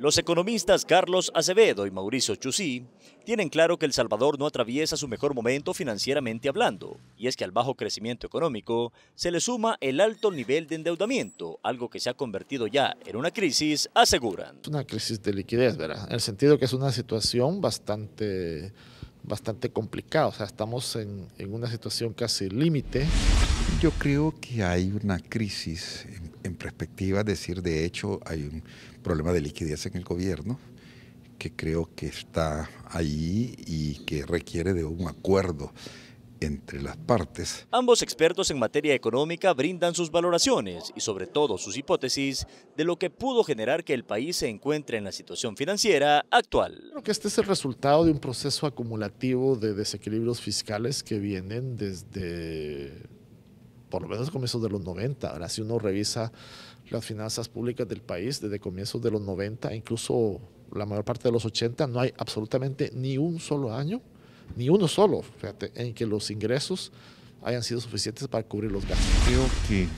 Los economistas Carlos Acevedo y Mauricio Chusí tienen claro que El Salvador no atraviesa su mejor momento financieramente hablando, y es que al bajo crecimiento económico se le suma el alto nivel de endeudamiento, algo que se ha convertido ya en una crisis, aseguran. Una crisis de liquidez, ¿verdad? En el sentido que es una situación bastante, bastante complicada, o sea, estamos en, una situación casi límite. Yo creo que hay una crisis en en perspectiva, decir, de hecho hay un problema de liquidez en el gobierno que creo que está ahí y que requiere de un acuerdo entre las partes. Ambos expertos en materia económica brindan sus valoraciones y sobre todo sus hipótesis de lo que pudo generar que el país se encuentre en la situación financiera actual. Creo que este es el resultado de un proceso acumulativo de desequilibrios fiscales que vienen desde por lo menos comienzos de los 90. Ahora, si uno revisa las finanzas públicas del país desde comienzos de los 90, incluso la mayor parte de los 80, no hay absolutamente ni un solo año, ni uno solo, fíjate, en que los ingresos hayan sido suficientes para cubrir los gastos. Creo que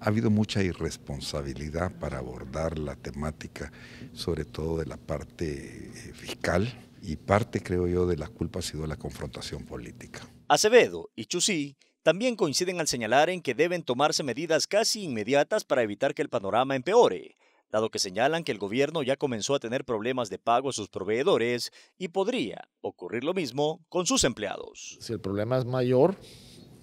ha habido mucha irresponsabilidad para abordar la temática, sobre todo de la parte eh, fiscal, y parte, creo yo, de la culpa ha sido la confrontación política. Acevedo y Chusí también coinciden al señalar en que deben tomarse medidas casi inmediatas para evitar que el panorama empeore, dado que señalan que el gobierno ya comenzó a tener problemas de pago a sus proveedores y podría ocurrir lo mismo con sus empleados. Si el problema es mayor,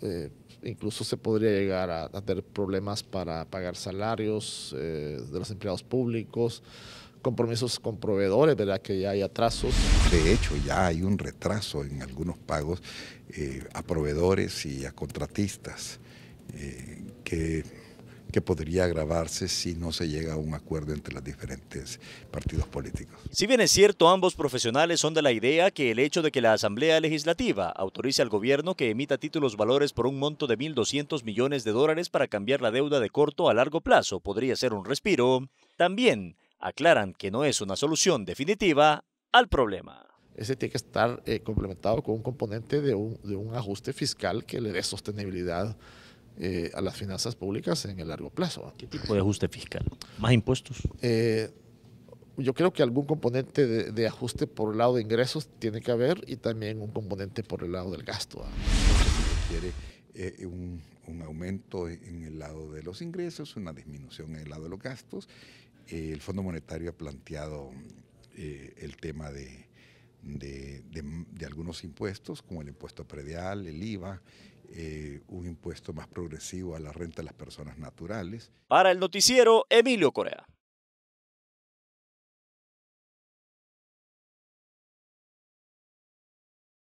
eh, incluso se podría llegar a, tener problemas para pagar salarios eh, de los empleados públicos, compromisos con proveedores, ¿verdad? Que ya hay atrasos. De hecho, ya hay un retraso en algunos pagos eh, a proveedores y a contratistas eh, que, que podría agravarse si no se llega a un acuerdo entre los diferentes partidos políticos. Si bien es cierto, ambos profesionales son de la idea que el hecho de que la Asamblea Legislativa autorice al gobierno que emita títulos valores por un monto de 1.200 millones de dólares para cambiar la deuda de corto a largo plazo podría ser un respiro. También aclaran que no es una solución definitiva al problema. Ese tiene que estar eh, complementado con un componente de un, de un, ajuste fiscal que le dé sostenibilidad eh, a las finanzas públicas en el largo plazo. ¿Qué tipo de ajuste fiscal? ¿Más impuestos? Eh, yo creo que algún componente de, ajuste por el lado de ingresos tiene que haber y también un componente por el lado del gasto. ¿ah? Quiere eh, un, un, aumento en el lado de los ingresos, una disminución en el lado de los gastos eh, el Fondo Monetario ha planteado eh, el tema de, algunos impuestos, como el impuesto predial, el IVA, eh, un impuesto más progresivo a la renta de las personas naturales. Para el noticiero, Emilio Corea.